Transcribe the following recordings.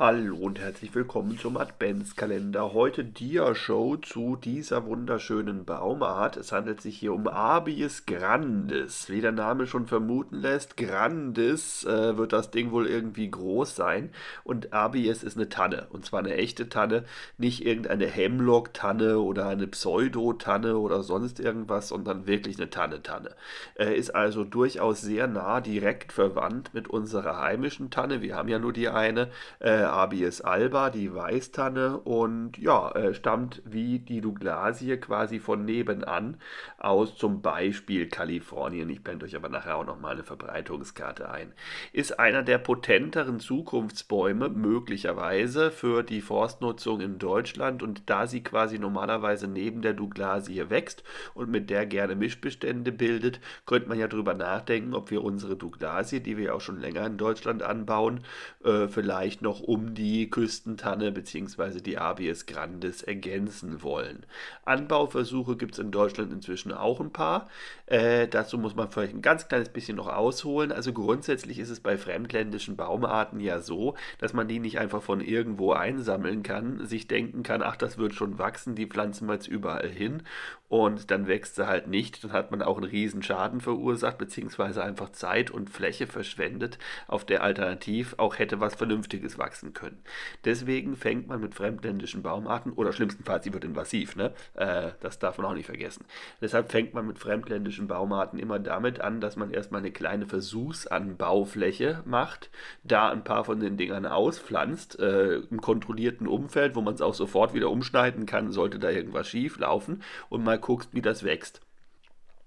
Hallo und herzlich willkommen zum Adventskalender. Heute Dia-Show zu dieser wunderschönen Baumart. Es handelt sich hier um Abies Grandis. Wie der Name schon vermuten lässt, grandes äh, wird das Ding wohl irgendwie groß sein. Und Abies ist eine Tanne. Und zwar eine echte Tanne, nicht irgendeine Hemlock-Tanne oder eine Pseudo-Tanne oder sonst irgendwas, sondern wirklich eine Tanne-Tanne. Äh, ist also durchaus sehr nah direkt verwandt mit unserer heimischen Tanne. Wir haben ja nur die eine. Äh, Abies alba, die Weißtanne und ja, äh, stammt wie die Douglasie quasi von nebenan aus zum Beispiel Kalifornien. Ich blende euch aber nachher auch nochmal eine Verbreitungskarte ein. Ist einer der potenteren Zukunftsbäume möglicherweise für die Forstnutzung in Deutschland und da sie quasi normalerweise neben der Douglasie wächst und mit der gerne Mischbestände bildet, könnte man ja drüber nachdenken, ob wir unsere Douglasie, die wir auch schon länger in Deutschland anbauen, äh, vielleicht noch um um die Küstentanne bzw. die Abies Grandis ergänzen wollen. Anbauversuche gibt es in Deutschland inzwischen auch ein paar. Äh, dazu muss man vielleicht ein ganz kleines bisschen noch ausholen. Also grundsätzlich ist es bei fremdländischen Baumarten ja so, dass man die nicht einfach von irgendwo einsammeln kann, sich denken kann, ach, das wird schon wachsen, die pflanzen wir jetzt überall hin und dann wächst sie halt nicht. Dann hat man auch einen riesen Schaden verursacht, beziehungsweise einfach Zeit und Fläche verschwendet, auf der alternativ auch hätte was Vernünftiges wachsen wachsen können. Deswegen fängt man mit fremdländischen Baumarten, oder schlimmstenfalls, sie wird invasiv, ne? Äh, das darf man auch nicht vergessen. Deshalb fängt man mit fremdländischen Baumarten immer damit an, dass man erstmal eine kleine Versuchsanbaufläche macht, da ein paar von den Dingern auspflanzt, äh, im kontrollierten Umfeld, wo man es auch sofort wieder umschneiden kann, sollte da irgendwas schief laufen, und mal guckt, wie das wächst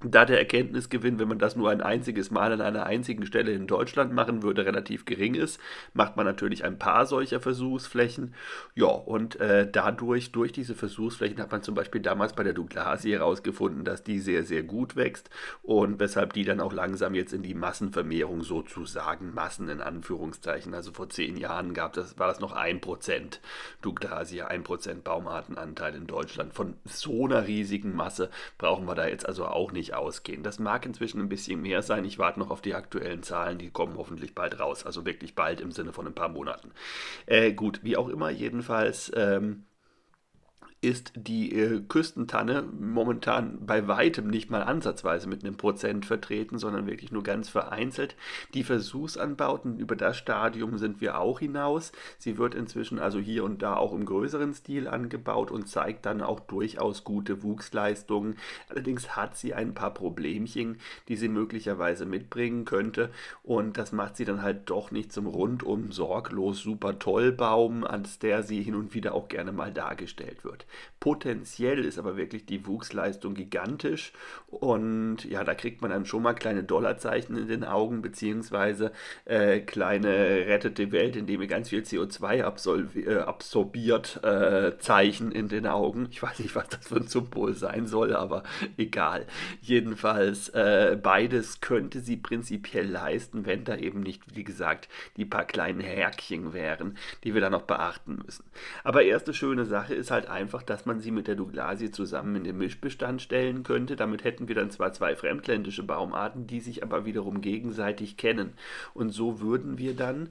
da der Erkenntnisgewinn, wenn man das nur ein einziges Mal an einer einzigen Stelle in Deutschland machen würde, relativ gering ist, macht man natürlich ein paar solcher Versuchsflächen. Ja, und äh, dadurch, durch diese Versuchsflächen, hat man zum Beispiel damals bei der Douglasie herausgefunden, dass die sehr, sehr gut wächst und weshalb die dann auch langsam jetzt in die Massenvermehrung sozusagen, Massen in Anführungszeichen. Also vor zehn Jahren gab das, war das noch 1% Douglasie, 1% Baumartenanteil in Deutschland. Von so einer riesigen Masse brauchen wir da jetzt also auch nicht ausgehen. Das mag inzwischen ein bisschen mehr sein. Ich warte noch auf die aktuellen Zahlen, die kommen hoffentlich bald raus. Also wirklich bald im Sinne von ein paar Monaten. Äh, gut, wie auch immer, jedenfalls. Ähm, ist die äh, Küstentanne momentan bei weitem nicht mal ansatzweise mit einem Prozent vertreten, sondern wirklich nur ganz vereinzelt. Die Versuchsanbauten, über das Stadium sind wir auch hinaus. Sie wird inzwischen also hier und da auch im größeren Stil angebaut und zeigt dann auch durchaus gute Wuchsleistungen. Allerdings hat sie ein paar Problemchen, die sie möglicherweise mitbringen könnte und das macht sie dann halt doch nicht zum rundum sorglos super toll Baum, als der sie hin und wieder auch gerne mal dargestellt wird. Potenziell ist aber wirklich die Wuchsleistung gigantisch und ja, da kriegt man dann schon mal kleine Dollarzeichen in den Augen, beziehungsweise äh, kleine rettete Welt, indem ihr ganz viel CO2 äh, absorbiert äh, Zeichen in den Augen. Ich weiß nicht, was das für ein Symbol sein soll, aber egal. Jedenfalls, äh, beides könnte sie prinzipiell leisten, wenn da eben nicht, wie gesagt, die paar kleinen Härkchen wären, die wir da noch beachten müssen. Aber erste schöne Sache ist halt einfach, einfach, dass man sie mit der Douglasie zusammen in den Mischbestand stellen könnte. Damit hätten wir dann zwar zwei fremdländische Baumarten, die sich aber wiederum gegenseitig kennen. Und so würden wir dann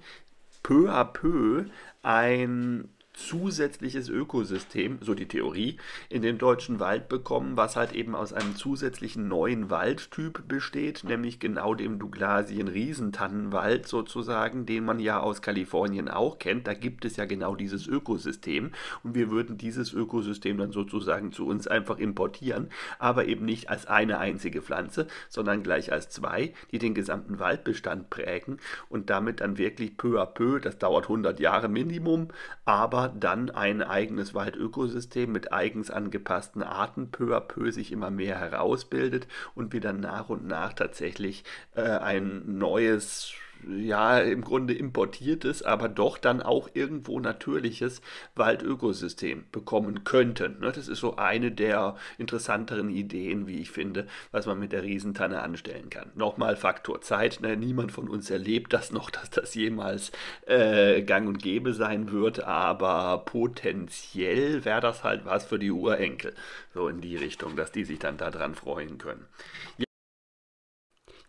peu à peu ein zusätzliches Ökosystem, so die Theorie, in den deutschen Wald bekommen, was halt eben aus einem zusätzlichen neuen Waldtyp besteht, nämlich genau dem Douglasien-Riesentannenwald sozusagen, den man ja aus Kalifornien auch kennt. Da gibt es ja genau dieses Ökosystem und wir würden dieses Ökosystem dann sozusagen zu uns einfach importieren, aber eben nicht als eine einzige Pflanze, sondern gleich als zwei, die den gesamten Waldbestand prägen und damit dann wirklich peu à peu, das dauert 100 Jahre Minimum, aber aber dann ein eigenes Waldökosystem mit eigens angepassten Arten peu à peu sich immer mehr herausbildet und wir dann nach und nach tatsächlich äh, ein neues ja, im Grunde importiertes, aber doch dann auch irgendwo natürliches Waldökosystem bekommen könnten. Ne? Das ist so eine der interessanteren Ideen, wie ich finde, was man mit der Riesentanne anstellen kann. Nochmal Faktor Zeit. Ne? Niemand von uns erlebt das noch, dass das jemals äh, gang und gäbe sein wird, aber potenziell wäre das halt was für die Urenkel. So in die Richtung, dass die sich dann daran freuen können. Ja.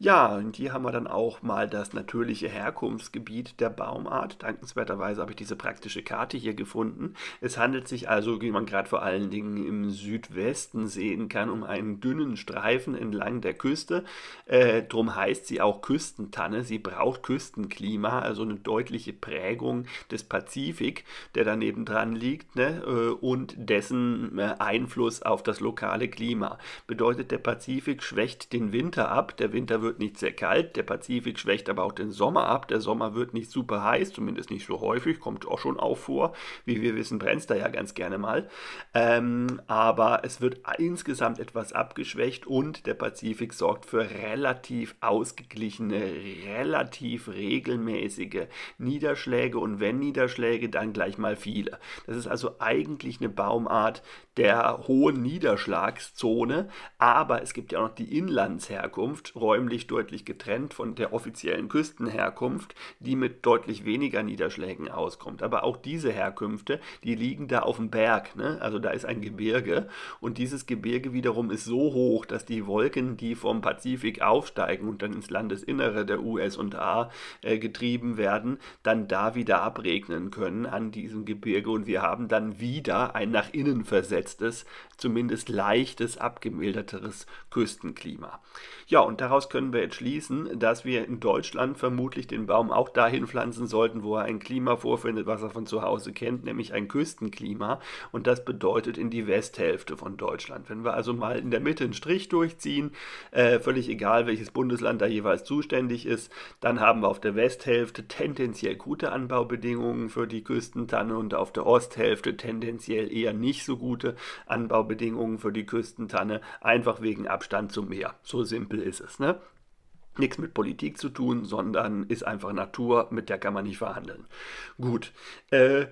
Ja, und hier haben wir dann auch mal das natürliche Herkunftsgebiet der Baumart. Dankenswerterweise habe ich diese praktische Karte hier gefunden. Es handelt sich also, wie man gerade vor allen Dingen im Südwesten sehen kann, um einen dünnen Streifen entlang der Küste. Äh, drum heißt sie auch Küstentanne. Sie braucht Küstenklima, also eine deutliche Prägung des Pazifik, der daneben dran liegt, ne? Äh, und dessen äh, Einfluss auf das lokale Klima. Bedeutet, der Pazifik schwächt den Winter ab. Der Winter wird wird nicht sehr kalt, der Pazifik schwächt aber auch den Sommer ab, der Sommer wird nicht super heiß, zumindest nicht so häufig, kommt auch schon auch vor, wie wir wissen, brennt es da ja ganz gerne mal, ähm, aber es wird insgesamt etwas abgeschwächt und der Pazifik sorgt für relativ ausgeglichene, relativ regelmäßige Niederschläge und wenn Niederschläge, dann gleich mal viele. Das ist also eigentlich eine Baumart der hohen Niederschlagszone, aber es gibt ja auch noch die Inlandsherkunft, räumlich deutlich, deutlich getrennt von der offiziellen Küstenherkunft, die mit deutlich weniger Niederschlägen auskommt. Aber auch diese Herkünfte, die liegen da auf dem Berg. Ne? Also da ist ein Gebirge und dieses Gebirge wiederum ist so hoch, dass die Wolken, die vom Pazifik aufsteigen und dann ins Landesinnere der US und A äh, getrieben werden, dann da wieder abregnen können an diesem Gebirge und wir haben dann wieder ein nach innen versetztes, zumindest leichtes, abgemilderteres Küstenklima. Ja, und daraus können können wir jetzt schließen, dass wir in Deutschland vermutlich den Baum auch dahin pflanzen sollten, wo er ein Klima vorfindet, was er von zu Hause kennt, nämlich ein Küstenklima. Und das bedeutet in die Westhälfte von Deutschland. Wenn wir also mal in der Mitte einen Strich durchziehen, äh, völlig egal, welches Bundesland da jeweils zuständig ist, dann haben wir auf der Westhälfte tendenziell gute Anbaubedingungen für die Küstentanne und auf der Osthälfte tendenziell eher nicht so gute Anbaubedingungen für die Küstentanne, einfach wegen Abstand zum Meer. So simpel ist es. Ne? nichts mit Politik zu tun, sondern ist einfach Natur, mit der kann man nicht verhandeln. Gut, äh,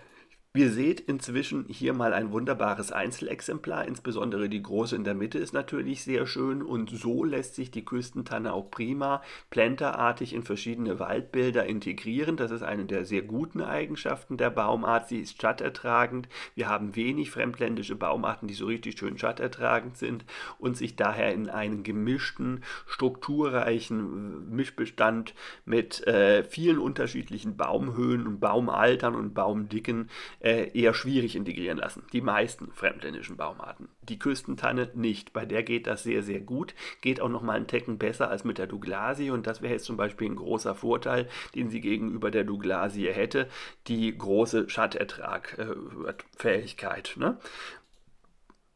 Ihr seht inzwischen hier mal ein wunderbares Einzelexemplar, insbesondere die große in der Mitte ist natürlich sehr schön und so lässt sich die Küstentanne auch prima planterartig in verschiedene Waldbilder integrieren. Das ist eine der sehr guten Eigenschaften der Baumart. Sie ist schattertragend. Wir haben wenig fremdländische Baumarten, die so richtig schön schattertragend sind und sich daher in einen gemischten, strukturreichen Mischbestand mit äh, vielen unterschiedlichen Baumhöhen und Baumaltern und Baumdicken äh, eher schwierig integrieren lassen. Die meisten fremdländischen Baumarten. Die Küstentanne nicht. Bei der geht das sehr, sehr gut. Geht auch nochmal einen Ticken besser als mit der Douglasie. Und das wäre jetzt zum Beispiel ein großer Vorteil, den sie gegenüber der Douglasie hätte. Die große Schattertragfähigkeit. Äh, ne?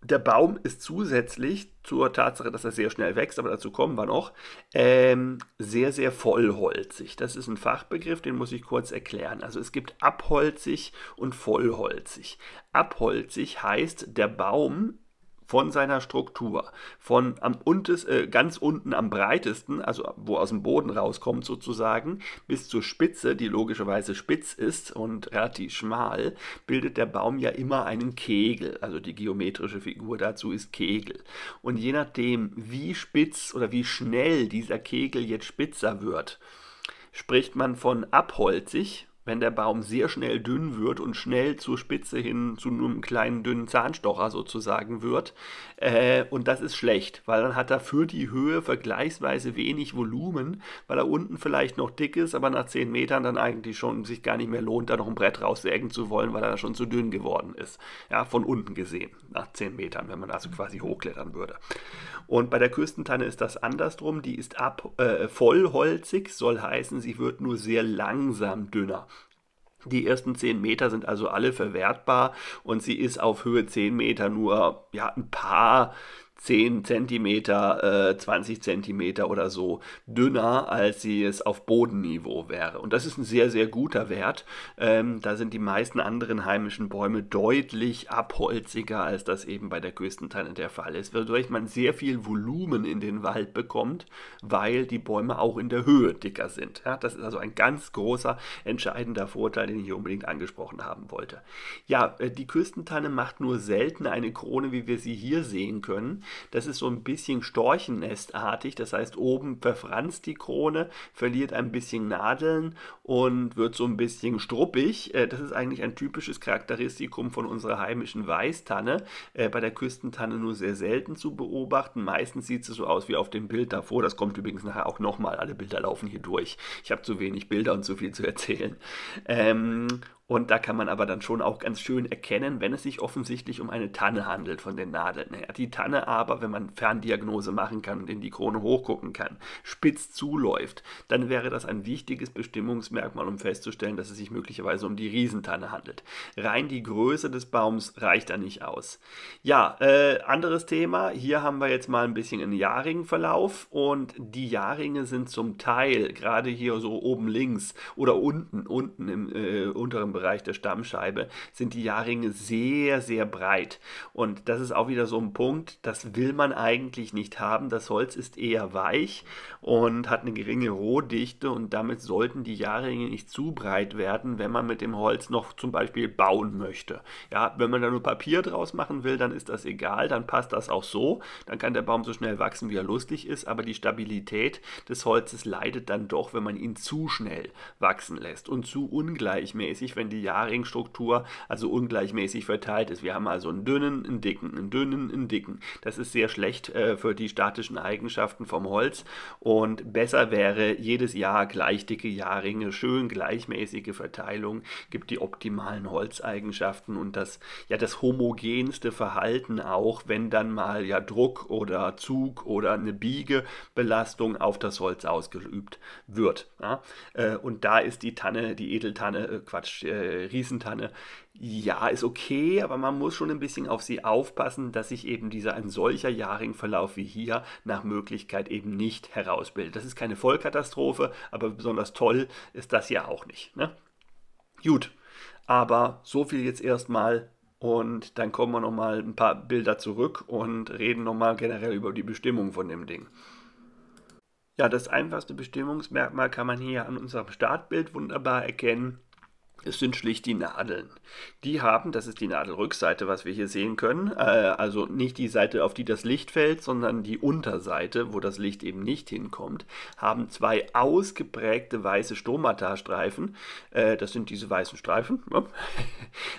der Baum ist zusätzlich zur Tatsache, dass er sehr schnell wächst, aber dazu kommen wir noch, ähm, sehr, sehr vollholzig. Das ist ein Fachbegriff, den muss ich kurz erklären. Also es gibt abholzig und vollholzig. Abholzig heißt, der Baum von seiner Struktur, von am unters, äh, ganz unten am breitesten, also wo aus dem Boden rauskommt sozusagen, bis zur Spitze, die logischerweise spitz ist und relativ schmal, bildet der Baum ja immer einen Kegel. Also die geometrische Figur dazu ist Kegel. Und je nachdem, wie spitz oder wie schnell dieser Kegel jetzt spitzer wird, spricht man von abholzig wenn der Baum sehr schnell dünn wird und schnell zur Spitze hin zu einem kleinen dünnen Zahnstocher sozusagen wird. Äh, und das ist schlecht, weil dann hat er für die Höhe vergleichsweise wenig Volumen, weil er unten vielleicht noch dick ist, aber nach 10 Metern dann eigentlich schon sich gar nicht mehr lohnt, da noch ein Brett raussägen zu wollen, weil er schon zu dünn geworden ist. Ja, von unten gesehen, nach 10 Metern, wenn man also quasi hochklettern würde. Und bei der Küstentanne ist das andersrum, die ist ab äh, vollholzig, soll heißen, sie wird nur sehr langsam dünner. Die ersten 10 Meter sind also alle verwertbar und sie ist auf Höhe 10 Meter nur ja, ein paar 10 cm, äh, 20 cm oder so dünner, als sie es auf Bodenniveau wäre. Und das ist ein sehr, sehr guter Wert. Ähm, da sind die meisten anderen heimischen Bäume deutlich abholziger, als das eben bei der Küstentanne der Fall ist, wodurch man sehr viel Volumen in den Wald bekommt, weil die Bäume auch in der Höhe dicker sind. Ja, das ist also ein ganz großer, entscheidender Vorteil, den ich hier unbedingt angesprochen haben wollte. Ja, äh, die Küstentanne macht nur selten eine Krone, wie wir sie hier sehen können. Das ist so ein bisschen Storchennestartig, das heißt oben verfranst die Krone, verliert ein bisschen Nadeln und wird so ein bisschen struppig. Äh, das ist eigentlich ein typisches Charakteristikum von unserer heimischen Weißtanne. Äh, bei der Küstentanne nur sehr selten zu beobachten. Meistens sieht sie so aus wie auf dem Bild davor. Das kommt übrigens nachher auch nochmal. Alle Bilder laufen hier durch. Ich habe zu wenig Bilder und zu viel zu erzählen. Ähm, und da kann man aber dann schon auch ganz schön erkennen, wenn es sich offensichtlich um eine Tanne handelt von den Nadeln her. Die Tanne aber, wenn man Ferndiagnose machen kann und in die Krone hochgucken kann, spitz zuläuft, dann wäre das ein wichtiges Bestimmungsmerkmal, um festzustellen, dass es sich möglicherweise um die Riesentanne handelt. Rein die Größe des Baums reicht da nicht aus. Ja, äh, anderes Thema. Hier haben wir jetzt mal ein bisschen einen Jahrringverlauf und die Jahrringe sind zum Teil, gerade hier so oben links oder unten, unten im äh, unteren Bereich der Stammscheibe, sind die Jahrringe sehr, sehr breit. Und das ist auch wieder so ein Punkt, das will man eigentlich nicht haben. Das Holz ist eher weich und hat eine geringe Rohdichte und damit sollten die Jahrringe nicht zu breit werden, wenn man mit dem Holz noch zum Beispiel bauen möchte. Ja, wenn man da nur Papier draus machen will, dann ist das egal, dann passt das auch so. Dann kann der Baum so schnell wachsen, wie er lustig ist, aber die Stabilität des Holzes leidet dann doch, wenn man ihn zu schnell wachsen lässt und zu ungleichmäßig, wenn wenn die Jahrringstruktur also ungleichmäßig verteilt ist. Wir haben also einen dünnen, einen dicken, einen dünnen, einen dicken. Das ist sehr schlecht äh, für die statischen Eigenschaften vom Holz und besser wäre jedes Jahr gleich dicke Jahrringe, schön gleichmäßige Verteilung, gibt die optimalen Holzeigenschaften und das ja das homogenste Verhalten auch, wenn dann mal ja Druck oder Zug oder eine Biegebelastung auf das Holz ausgeübt wird. Ja? Äh, und da ist die Tanne, die Edeltanne, äh, Quatsch, äh, Riesentanne, ja, ist okay, aber man muss schon ein bisschen auf sie aufpassen, dass sich eben dieser ein solcher Jahrringverlauf wie hier nach Möglichkeit eben nicht herausbildet. Das ist keine Vollkatastrophe, aber besonders toll ist das ja auch nicht. Ne? Gut, aber so viel jetzt erstmal und dann kommen wir nochmal ein paar Bilder zurück und reden nochmal generell über die Bestimmung von dem Ding. Ja, das einfachste Bestimmungsmerkmal kann man hier an unserem Startbild wunderbar erkennen. Es sind schlicht die Nadeln. Die haben, das ist die Nadelrückseite, was wir hier sehen können, äh, also nicht die Seite, auf die das Licht fällt, sondern die Unterseite, wo das Licht eben nicht hinkommt, haben zwei ausgeprägte weiße Stomata-Streifen. Äh, das sind diese weißen Streifen.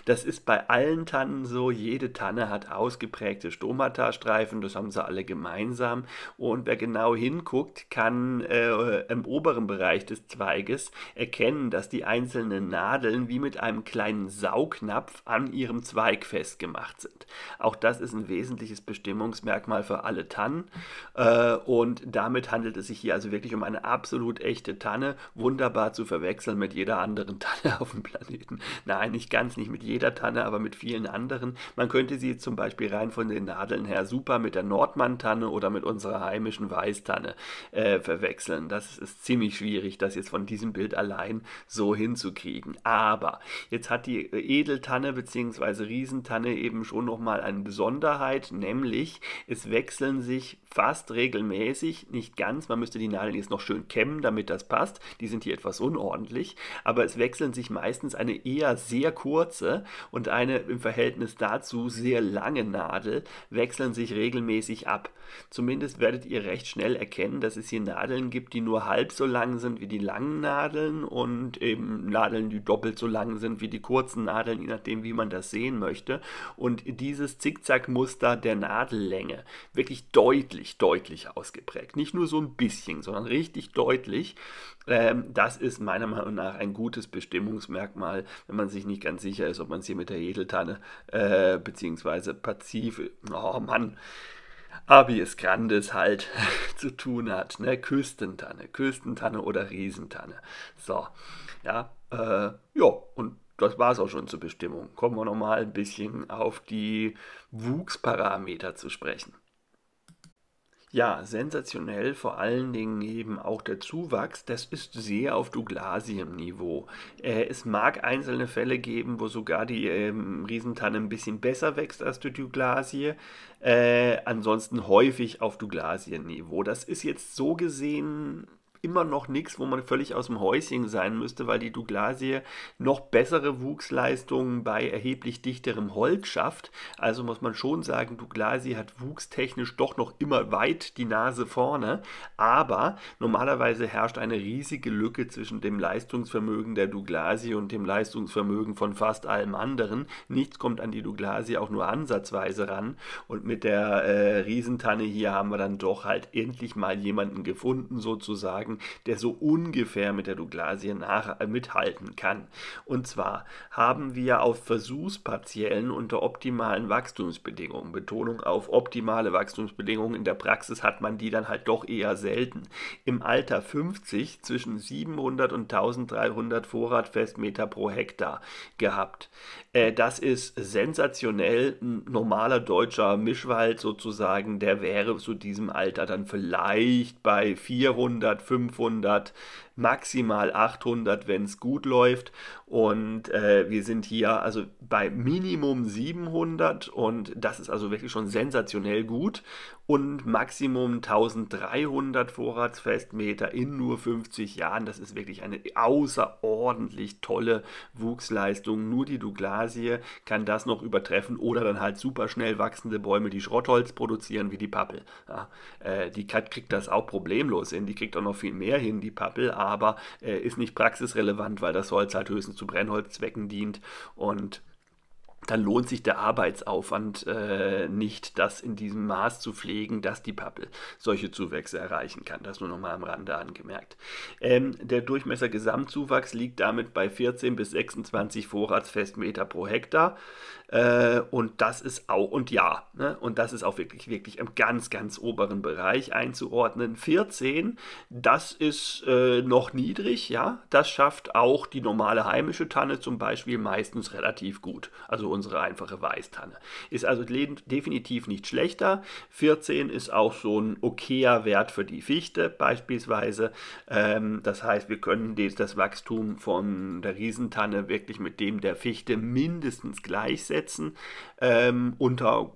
Das ist bei allen Tannen so. Jede Tanne hat ausgeprägte Stomata-Streifen. Das haben sie alle gemeinsam. Und wer genau hinguckt, kann äh, im oberen Bereich des Zweiges erkennen, dass die einzelnen Nadeln Stacheln wie mit einem kleinen Saugnapf an ihrem Zweig festgemacht sind. Auch das ist ein wesentliches Bestimmungsmerkmal für alle Tannen äh, und damit handelt es sich hier also wirklich um eine absolut echte Tanne, wunderbar zu verwechseln mit jeder anderen Tanne auf dem Planeten. Nein, nicht ganz, nicht mit jeder Tanne, aber mit vielen anderen. Man könnte sie zum Beispiel rein von den Nadeln her super mit der Nordmann-Tanne oder mit unserer heimischen Weißtanne äh, verwechseln. Das ist ziemlich schwierig, das jetzt von diesem Bild allein so hinzukriegen. Aber jetzt hat die äh, Edeltanne bzw. Riesentanne eben schon nochmal eine Besonderheit, nämlich es wechseln sich fast regelmäßig, nicht ganz, man müsste die Nadeln jetzt noch schön kämmen, damit das passt, die sind hier etwas unordentlich, aber es wechseln sich meistens eine eher sehr kurze und eine im Verhältnis dazu sehr lange Nadel, wechseln sich regelmäßig ab. Zumindest werdet ihr recht schnell erkennen, dass es hier Nadeln gibt, die nur halb so lang sind wie die langen Nadeln und eben Nadeln, die doppelt doppelt so lang sind wie die kurzen Nadeln, je nachdem, wie man das sehen möchte. Und dieses Zickzackmuster der Nadellänge wirklich deutlich, deutlich ausgeprägt. Nicht nur so ein bisschen, sondern richtig deutlich. Ähm, das ist meiner Meinung nach ein gutes Bestimmungsmerkmal, wenn man sich nicht ganz sicher ist, ob man es hier mit der Edeltanne äh, bzw. Paziv, oh Mann, Abies Grandes halt zu tun hat. Ne? Küstentanne, Küstentanne oder Riesentanne. So, ja, äh, ja, und das war es auch schon zur Bestimmung. Kommen wir nochmal ein bisschen auf die Wuchsparameter zu sprechen. Ja, sensationell vor allen Dingen eben auch der Zuwachs, das ist sehr auf Douglasien-Niveau. Äh, es mag einzelne Fälle geben, wo sogar die ähm, Riesentanne ein bisschen besser wächst als die Douglasie, äh, ansonsten häufig auf Douglasien-Niveau. Das ist jetzt so gesehen immer noch nichts, wo man völlig aus dem Häuschen sein müsste, weil die Douglasie noch bessere Wuchsleistungen bei erheblich dichterem Holz schafft. Also muss man schon sagen, Douglasie hat wuchstechnisch doch noch immer weit die Nase vorne. Aber normalerweise herrscht eine riesige Lücke zwischen dem Leistungsvermögen der Douglasie und dem Leistungsvermögen von fast allem anderen. Nichts kommt an die Douglasie auch nur ansatzweise ran. Und mit der äh, Riesentanne hier haben wir dann doch halt endlich mal jemanden gefunden, sozusagen sagen, der so ungefähr mit der Douglasie nach, äh, mithalten kann. Und zwar haben wir auf Versuchspartiellen unter optimalen Wachstumsbedingungen, Betonung auf optimale Wachstumsbedingungen, in der Praxis hat man die dann halt doch eher selten, im Alter 50 zwischen 700 und 1300 Vorratfestmeter pro Hektar gehabt. Äh, das ist sensationell. Ein normaler deutscher Mischwald sozusagen, der wäre zu diesem Alter dann vielleicht bei 400, 500, 500, maximal 800, wenn es gut läuft. Und äh, wir sind hier also bei Minimum 700 und das ist also wirklich schon sensationell gut. Und Maximum 1300 Vorratsfestmeter in nur 50 Jahren. Das ist wirklich eine außerordentlich tolle Wuchsleistung. Nur die Douglasie kann das noch übertreffen oder dann halt super schnell wachsende Bäume, die Schrottholz produzieren, wie die Pappel. Ja, äh, die Kat kriegt das auch problemlos hin. Die kriegt auch noch viel mehr hin, die Pappel, aber äh, ist nicht praxisrelevant, weil das Holz halt höchstens zu Brennholzzwecken dient und dann lohnt sich der Arbeitsaufwand äh, nicht, das in diesem Maß zu pflegen, dass die Pappel solche Zuwächse erreichen kann. Das nur nochmal am Rande angemerkt. Ähm, der Durchmesser Gesamtzuwachs liegt damit bei 14 bis 26 Vorratsfestmeter pro Hektar. Äh, und das ist auch, und ja, ne? und das ist auch wirklich, wirklich im ganz, ganz oberen Bereich einzuordnen. 14, das ist äh, noch niedrig, ja. Das schafft auch die normale heimische Tanne zum Beispiel meistens relativ gut. Also unsere einfache Weißtanne. Ist also definitiv nicht schlechter. 14 ist auch so ein okayer Wert für die Fichte beispielsweise. Ähm, das heißt, wir können das Wachstum von der Riesentanne wirklich mit dem der Fichte mindestens gleichsetzen einschätzen. Ähm, unter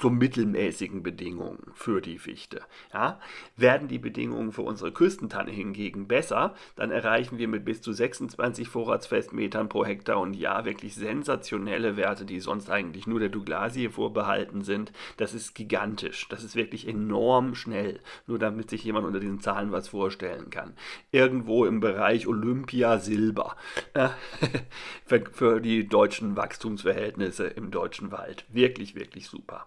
so mittelmäßigen Bedingungen für die Fichte. Ja? Werden die Bedingungen für unsere Küstentanne hingegen besser, dann erreichen wir mit bis zu 26 Vorratsfestmetern pro Hektar und Jahr wirklich sensationelle Werte, die sonst eigentlich nur der Douglasie vorbehalten sind. Das ist gigantisch. Das ist wirklich enorm schnell. Nur damit sich jemand unter diesen Zahlen was vorstellen kann. Irgendwo im Bereich Olympia Silber. für die deutschen Wachstumsverhältnisse im deutschen Wald. Wirklich, wirklich super.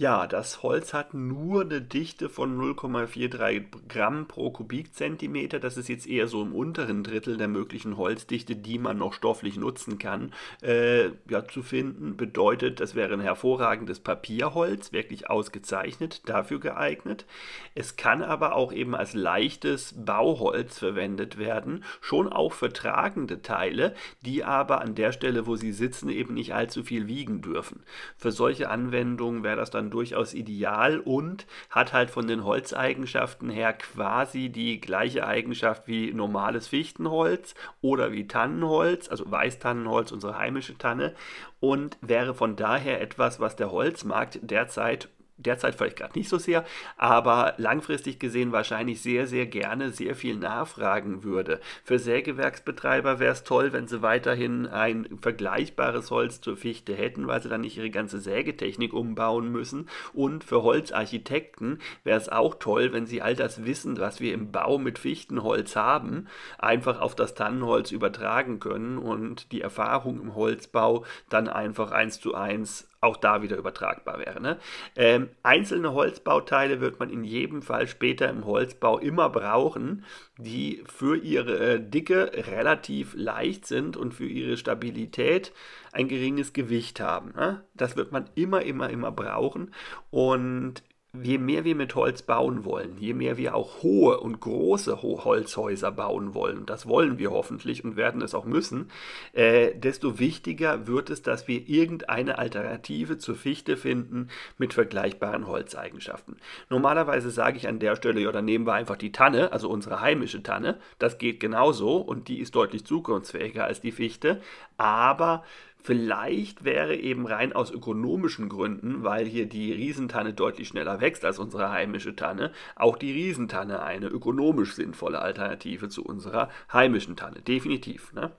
Ja, das Holz hat nur eine Dichte von 0,43 Gramm pro Kubikzentimeter. Das ist jetzt eher so im unteren Drittel der möglichen Holzdichte, die man noch stofflich nutzen kann, äh, ja, zu finden. Bedeutet, das wäre ein hervorragendes Papierholz, wirklich ausgezeichnet, dafür geeignet. Es kann aber auch eben als leichtes Bauholz verwendet werden, schon auch für tragende Teile, die aber an der Stelle, wo sie sitzen, eben nicht allzu viel wiegen dürfen. Für solche Anwendungen wäre das dann durchaus ideal und hat halt von den Holzeigenschaften her quasi die gleiche Eigenschaft wie normales Fichtenholz oder wie Tannenholz, also Weißtannenholz, unsere heimische Tanne, und wäre von daher etwas, was der Holzmarkt derzeit derzeit vielleicht gerade nicht so sehr, aber langfristig gesehen wahrscheinlich sehr, sehr gerne sehr viel nachfragen würde. Für Sägewerksbetreiber wäre es toll, wenn sie weiterhin ein vergleichbares Holz zur Fichte hätten, weil sie dann nicht ihre ganze Sägetechnik umbauen müssen. Und für Holzarchitekten wäre es auch toll, wenn sie all das Wissen, was wir im Bau mit Fichtenholz haben, einfach auf das Tannenholz übertragen können und die Erfahrung im Holzbau dann einfach eins zu eins auch da wieder übertragbar wäre. Ne? Ähm, einzelne Holzbauteile wird man in jedem Fall später im Holzbau immer brauchen, die für ihre äh, Dicke relativ leicht sind und für ihre Stabilität ein geringes Gewicht haben. Ne? Das wird man immer, immer, immer brauchen. Und je mehr wir mit Holz bauen wollen, je mehr wir auch hohe und große Holzhäuser bauen wollen, das wollen wir hoffentlich und werden es auch müssen, äh, desto wichtiger wird es, dass wir irgendeine Alternative zur Fichte finden mit vergleichbaren Holzeigenschaften. Normalerweise sage ich an der Stelle, ja, dann nehmen wir einfach die Tanne, also unsere heimische Tanne, das geht genauso und die ist deutlich zukunftsfähiger als die Fichte, aber Vielleicht wäre eben rein aus ökonomischen Gründen, weil hier die Riesentanne deutlich schneller wächst als unsere heimische Tanne, auch die Riesentanne eine ökonomisch sinnvolle Alternative zu unserer heimischen Tanne. Definitiv. Ne?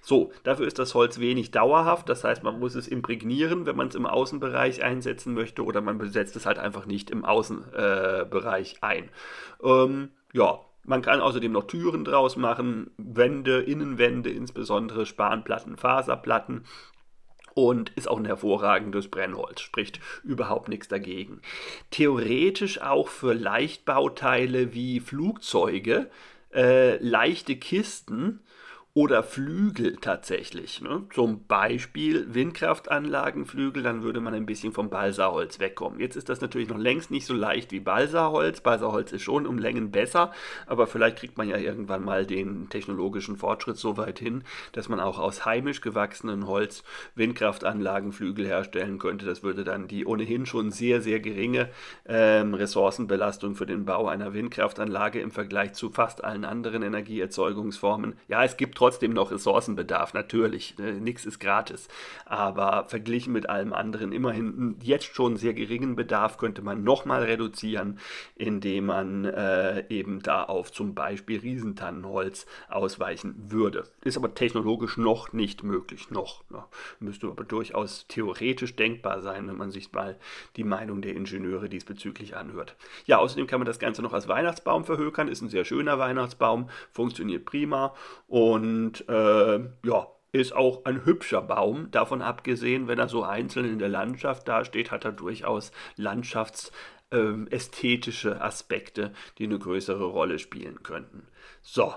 So, dafür ist das Holz wenig dauerhaft. Das heißt, man muss es imprägnieren, wenn man es im Außenbereich einsetzen möchte, oder man besetzt es halt einfach nicht im Außenbereich äh, ein. Ähm, ja, man kann außerdem noch Türen draus machen, Wände, Innenwände insbesondere, Spanplatten, Faserplatten und ist auch ein hervorragendes Brennholz, spricht überhaupt nichts dagegen. Theoretisch auch für Leichtbauteile wie Flugzeuge, äh, leichte Kisten, oder Flügel tatsächlich. Ne? Zum Beispiel Windkraftanlagenflügel, dann würde man ein bisschen vom Balsaholz wegkommen. Jetzt ist das natürlich noch längst nicht so leicht wie Balsaholz. Balsaholz ist schon um Längen besser, aber vielleicht kriegt man ja irgendwann mal den technologischen Fortschritt so weit hin, dass man auch aus heimisch gewachsenen Holz Windkraftanlagenflügel herstellen könnte. Das würde dann die ohnehin schon sehr, sehr geringe ähm, Ressourcenbelastung für den Bau einer Windkraftanlage im Vergleich zu fast allen anderen Energieerzeugungsformen. Ja, es gibt trotzdem trotzdem noch Ressourcenbedarf, natürlich. Ne? Nichts ist gratis. Aber verglichen mit allem anderen, immerhin jetzt schon sehr geringen Bedarf könnte man nochmal reduzieren, indem man äh, eben da auf zum Beispiel Riesentannenholz ausweichen würde. Ist aber technologisch noch nicht möglich. Noch. Ja, ne. müsste aber durchaus theoretisch denkbar sein, wenn man sich mal die Meinung der Ingenieure diesbezüglich anhört. Ja, außerdem kann man das Ganze noch als Weihnachtsbaum verhökern. Ist ein sehr schöner Weihnachtsbaum, funktioniert prima und und äh, ja, ist auch ein hübscher Baum. Davon abgesehen, wenn er so einzeln in der Landschaft dasteht, hat er durchaus Landschafts- ähm, ästhetische Aspekte, die eine größere Rolle spielen könnten. So,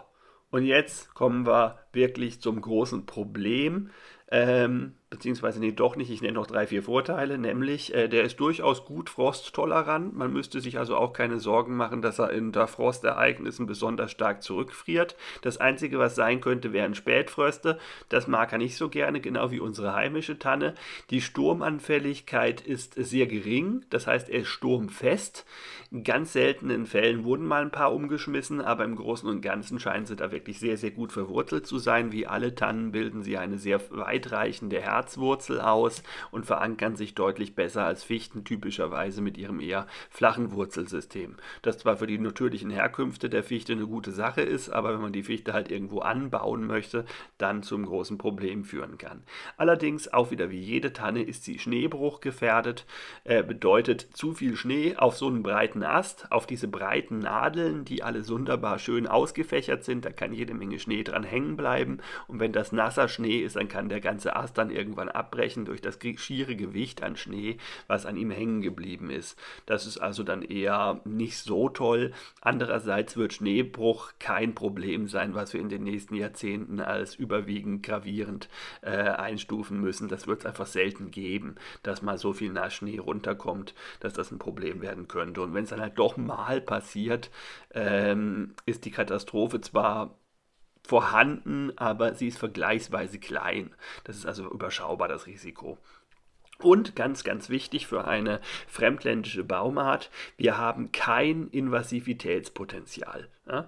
und jetzt kommen wir wirklich zum großen Problem. Ähm, beziehungsweise nee, doch nicht, ich nenne noch drei, vier Vorteile, nämlich äh, der ist durchaus gut frosttolerant. Man müsste sich also auch keine Sorgen machen, dass er unter Frostereignissen besonders stark zurückfriert. Das Einzige, was sein könnte, wären Spätfröste. Das mag er nicht so gerne, genau wie unsere heimische Tanne. Die Sturmanfälligkeit ist sehr gering, das heißt, er ist sturmfest. In ganz seltenen Fällen wurden mal ein paar umgeschmissen, aber im Großen und Ganzen scheinen sie da wirklich sehr, sehr gut verwurzelt zu sein. Wie alle Tannen bilden sie eine sehr weitreichende Herde. Harzwurzel aus und verankern sich deutlich besser als Fichten typischerweise mit ihrem eher flachen Wurzelsystem. Das zwar für die natürlichen Herkünfte der Fichte eine gute Sache ist, aber wenn man die Fichte halt irgendwo anbauen möchte, dann zum großen Problem führen kann. Allerdings, auch wieder wie jede Tanne, ist sie schneebruchgefährdet, äh, bedeutet zu viel Schnee auf so einen breiten Ast, auf diese breiten Nadeln, die alle wunderbar schön ausgefächert sind, da kann jede Menge Schnee dran hängen bleiben und wenn das nasser Schnee ist, dann kann der ganze Ast dann irgendwie irgendwann abbrechen durch das schiere Gewicht an Schnee, was an ihm hängen geblieben ist. Das ist also dann eher nicht so toll. Andererseits wird Schneebruch kein Problem sein, was wir in den nächsten Jahrzehnten als überwiegend gravierend äh, einstufen müssen. Das wird es einfach selten geben, dass mal so viel Nassschnee runterkommt, dass das ein Problem werden könnte. Und wenn es dann halt doch mal passiert, ähm, ist die Katastrophe zwar vorhanden, aber sie ist vergleichsweise klein. Das ist also überschaubar, das Risiko. Und ganz, ganz wichtig für eine fremdländische Baumart, wir haben kein Invasivitätspotenzial. Ja?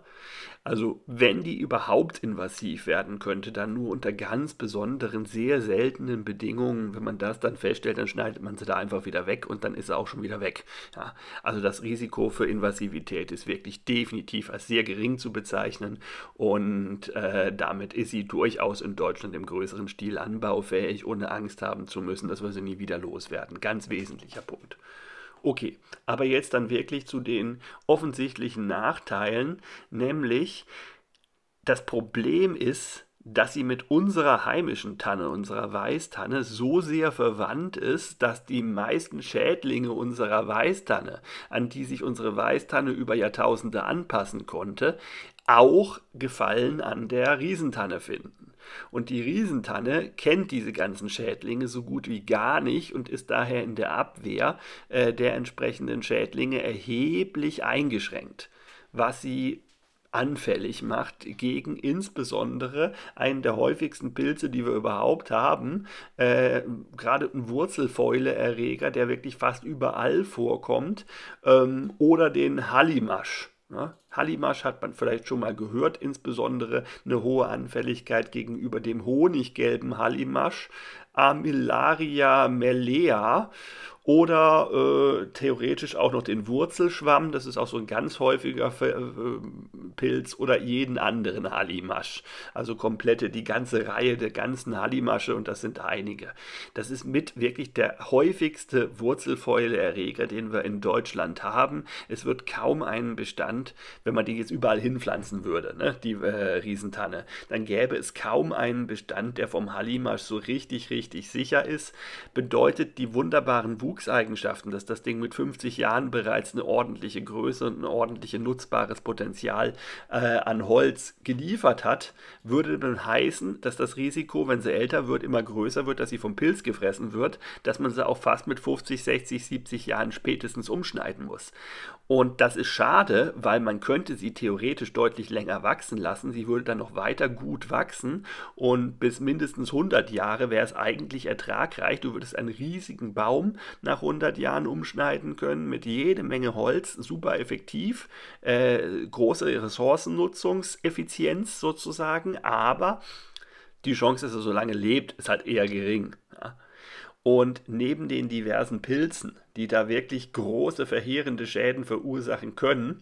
Also wenn die überhaupt invasiv werden könnte, dann nur unter ganz besonderen, sehr seltenen Bedingungen. Wenn man das dann feststellt, dann schneidet man sie da einfach wieder weg und dann ist sie auch schon wieder weg. Ja? Also das Risiko für Invasivität ist wirklich definitiv als sehr gering zu bezeichnen und äh, damit ist sie durchaus in Deutschland im größeren Stil anbaufähig, ohne Angst haben zu müssen, dass wir sie nie wieder loswerden. Ganz wesentlicher Punkt. Okay, aber jetzt dann wirklich zu den offensichtlichen Nachteilen, nämlich das Problem ist, dass sie mit unserer heimischen Tanne, unserer Weißtanne, so sehr verwandt ist, dass die meisten Schädlinge unserer Weißtanne, an die sich unsere Weißtanne über Jahrtausende anpassen konnte, auch Gefallen an der Riesentanne finden. Und die Riesentanne kennt diese ganzen Schädlinge so gut wie gar nicht und ist daher in der Abwehr äh, der entsprechenden Schädlinge erheblich eingeschränkt, was sie anfällig macht gegen insbesondere einen der häufigsten Pilze, die wir überhaupt haben, äh, gerade ein Wurzelfäuleerreger, der wirklich fast überall vorkommt, ähm, oder den Hallimasch. Ne? Hallimasch hat man vielleicht schon mal gehört, insbesondere eine hohe Anfälligkeit gegenüber dem honiggelben Hallimasch, Amillaria melea oder äh, theoretisch auch noch den Wurzelschwamm, das ist auch so ein ganz häufiger äh, Pilz oder jeden anderen Hallimasch. Also komplette die ganze Reihe der ganzen Hallimasche und das sind einige. Das ist mit wirklich der häufigste Wurzelfäuleerreger, den wir in Deutschland haben. Es wird kaum einen Bestand wenn man die jetzt überall hinpflanzen würde, ne, die äh, Riesentanne, dann gäbe es kaum einen Bestand, der vom Hallimasch so richtig, richtig sicher ist. Bedeutet die wunderbaren Wuchseigenschaften, dass das Ding mit 50 Jahren bereits eine ordentliche Größe und ein ordentliches nutzbares Potenzial äh, an Holz geliefert hat, würde dann heißen, dass das Risiko, wenn sie älter wird, immer größer wird, dass sie vom Pilz gefressen wird, dass man sie auch fast mit 50, 60, 70 Jahren spätestens umschneiden muss. Und das ist schade, weil man könnte könnte sie theoretisch deutlich länger wachsen lassen. Sie würde dann noch weiter gut wachsen und bis mindestens 100 Jahre wäre es eigentlich ertragreich. Du würdest einen riesigen Baum nach 100 Jahren umschneiden können mit jede Menge Holz, super effektiv, äh, große Ressourcennutzungseffizienz sozusagen, aber die Chance, dass er so lange lebt, ist halt eher gering. Ja. Und neben den diversen Pilzen, die da wirklich große verheerende Schäden verursachen können,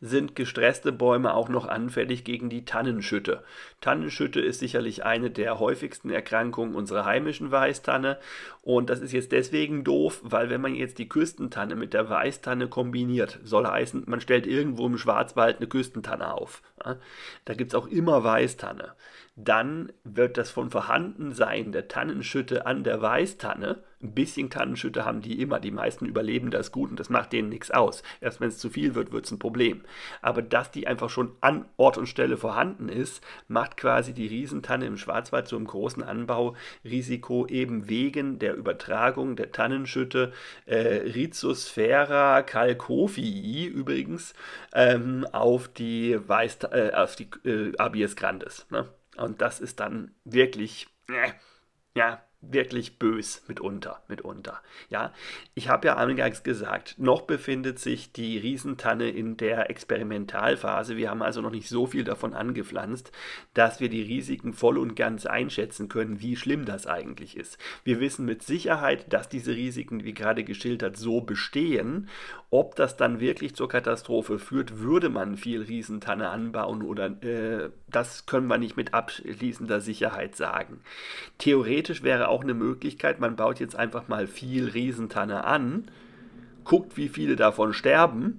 sind gestresste Bäume auch noch anfällig gegen die Tannenschütte. Tannenschütte ist sicherlich eine der häufigsten Erkrankungen unserer heimischen Weißtanne und das ist jetzt deswegen doof, weil wenn man jetzt die Küstentanne mit der Weißtanne kombiniert, soll heißen, man stellt irgendwo im Schwarzwald eine Küstentanne auf. Da gibt es auch immer Weißtanne. Dann wird das von Vorhandensein der Tannenschütte an der Weißtanne, ein bisschen Tannenschütte haben die immer, die meisten überleben das gut und das macht denen nichts aus. Erst wenn es zu viel wird, wird es ein Problem aber dass die einfach schon an Ort und Stelle vorhanden ist, macht quasi die Riesentanne im Schwarzwald zu einem großen Anbaurisiko eben wegen der Übertragung der Tannenschütte äh, Rhizosphera calcofii übrigens ähm, auf die, Weiß, äh, auf die äh, Abies grandes. Ne? Und das ist dann wirklich, äh, ja, wirklich bös mitunter, mitunter. Ja, ich habe ja eingangs gesagt, noch befindet sich die Riesentanne in der Experimentalphase. Wir haben also noch nicht so viel davon angepflanzt, dass wir die Risiken voll und ganz einschätzen können, wie schlimm das eigentlich ist. Wir wissen mit Sicherheit, dass diese Risiken, wie gerade geschildert, so bestehen. Ob das dann wirklich zur Katastrophe führt, würde man viel Riesentanne anbauen oder äh, das können wir nicht mit abschließender Sicherheit sagen. Theoretisch wäre auch eine Möglichkeit, man baut jetzt einfach mal viel Riesentanne an, guckt, wie viele davon sterben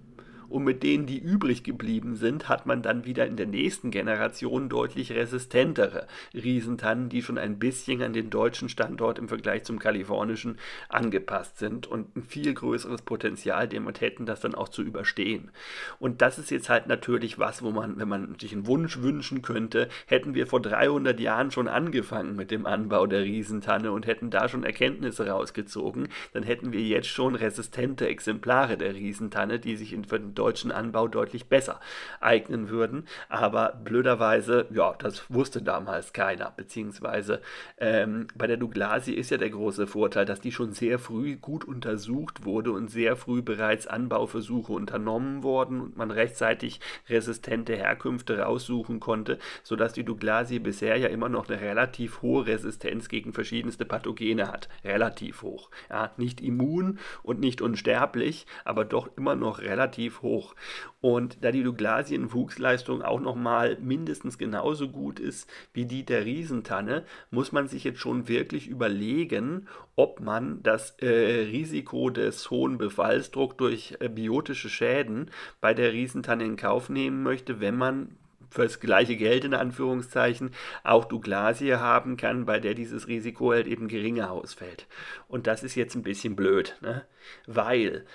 und mit denen, die übrig geblieben sind, hat man dann wieder in der nächsten Generation deutlich resistentere Riesentannen, die schon ein bisschen an den deutschen Standort im Vergleich zum kalifornischen angepasst sind und ein viel größeres Potenzial damit hätten, das dann auch zu überstehen. Und das ist jetzt halt natürlich was, wo man, wenn man sich einen Wunsch wünschen könnte, hätten wir vor 300 Jahren schon angefangen mit dem Anbau der Riesentanne und hätten da schon Erkenntnisse rausgezogen, dann hätten wir jetzt schon resistente Exemplare der Riesentanne, die sich in deutschen Anbau deutlich besser eignen würden. Aber blöderweise, ja, das wusste damals keiner. Beziehungsweise ähm, bei der Douglasie ist ja der große Vorteil, dass die schon sehr früh gut untersucht wurde und sehr früh bereits Anbauversuche unternommen wurden und man rechtzeitig resistente Herkünfte raussuchen konnte, sodass die Douglasie bisher ja immer noch eine relativ hohe Resistenz gegen verschiedenste Pathogene hat. Relativ hoch. Ja, nicht immun und nicht unsterblich, aber doch immer noch relativ hoch hoch. Und da die Douglasienwuchsleistung auch nochmal mindestens genauso gut ist wie die der Riesentanne, muss man sich jetzt schon wirklich überlegen, ob man das äh, Risiko des hohen Befallsdrucks durch äh, biotische Schäden bei der Riesentanne in Kauf nehmen möchte, wenn man für das gleiche Geld in Anführungszeichen auch Douglasie haben kann, bei der dieses Risiko halt eben geringer ausfällt. Und das ist jetzt ein bisschen blöd, ne? weil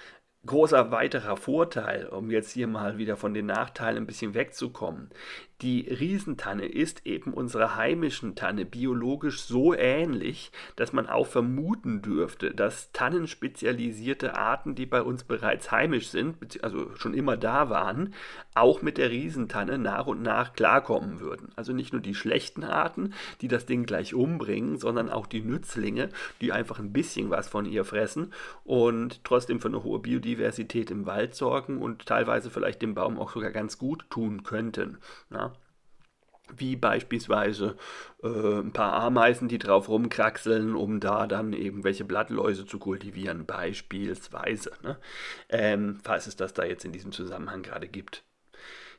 großer weiterer Vorteil, um jetzt hier mal wieder von den Nachteilen ein bisschen wegzukommen, die Riesentanne ist eben unserer heimischen Tanne biologisch so ähnlich, dass man auch vermuten dürfte, dass tannenspezialisierte Arten, die bei uns bereits heimisch sind, also schon immer da waren, auch mit der Riesentanne nach und nach klarkommen würden. Also nicht nur die schlechten Arten, die das Ding gleich umbringen, sondern auch die Nützlinge, die einfach ein bisschen was von ihr fressen und trotzdem für eine hohe Biodiversität im Wald sorgen und teilweise vielleicht dem Baum auch sogar ganz gut tun könnten. Ja wie beispielsweise äh, ein paar Ameisen, die drauf rumkraxeln, um da dann irgendwelche Blattläuse zu kultivieren, beispielsweise, ne? ähm, falls es das da jetzt in diesem Zusammenhang gerade gibt.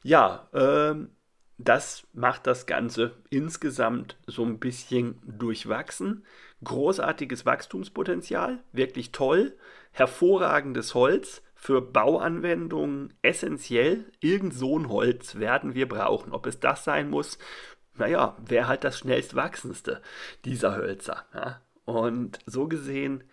Ja, ähm, das macht das Ganze insgesamt so ein bisschen durchwachsen. Großartiges Wachstumspotenzial, wirklich toll, hervorragendes Holz für Bauanwendungen essentiell. Irgend so ein Holz werden wir brauchen. Ob es das sein muss, naja, wäre halt das schnellst wachsendste dieser Hölzer. Ja? Und so gesehen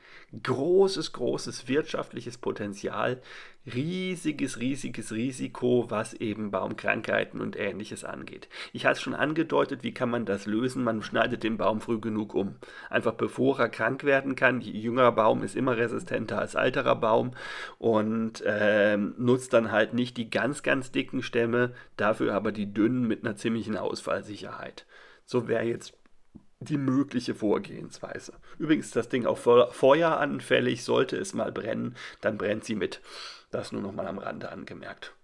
großes, großes wirtschaftliches Potenzial, riesiges, riesiges Risiko, was eben Baumkrankheiten und ähnliches angeht. Ich habe es schon angedeutet, wie kann man das lösen? Man schneidet den Baum früh genug um. Einfach bevor er krank werden kann. Jüngerer Baum ist immer resistenter als alterer Baum und äh, nutzt dann halt nicht die ganz, ganz dicken Stämme, dafür aber die dünnen mit einer ziemlichen Ausfallsicherheit. So wäre jetzt die mögliche Vorgehensweise. Übrigens ist das Ding auch feueranfällig, sollte es mal brennen, dann brennt sie mit. Das nur nochmal am Rande angemerkt.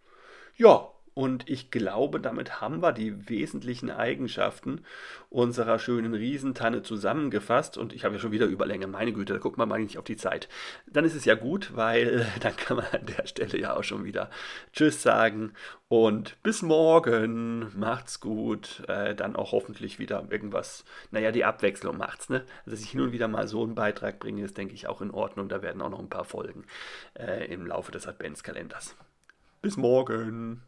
Ja, und ich glaube, damit haben wir die wesentlichen Eigenschaften unserer schönen Riesentanne zusammengefasst. Und ich habe ja schon wieder Überlänge. Meine Güte, da guckt man mal nicht auf die Zeit. Dann ist es ja gut, weil dann kann man an der Stelle ja auch schon wieder Tschüss sagen. Und bis morgen. Macht's gut. Äh, dann auch hoffentlich wieder irgendwas. Naja, die Abwechslung macht's, ne? Also, dass ich hin und wieder mal so einen Beitrag bringe, ist, denke ich, auch in Ordnung. Da werden auch noch ein paar Folgen äh, im Laufe des Adventskalenders. Bis morgen.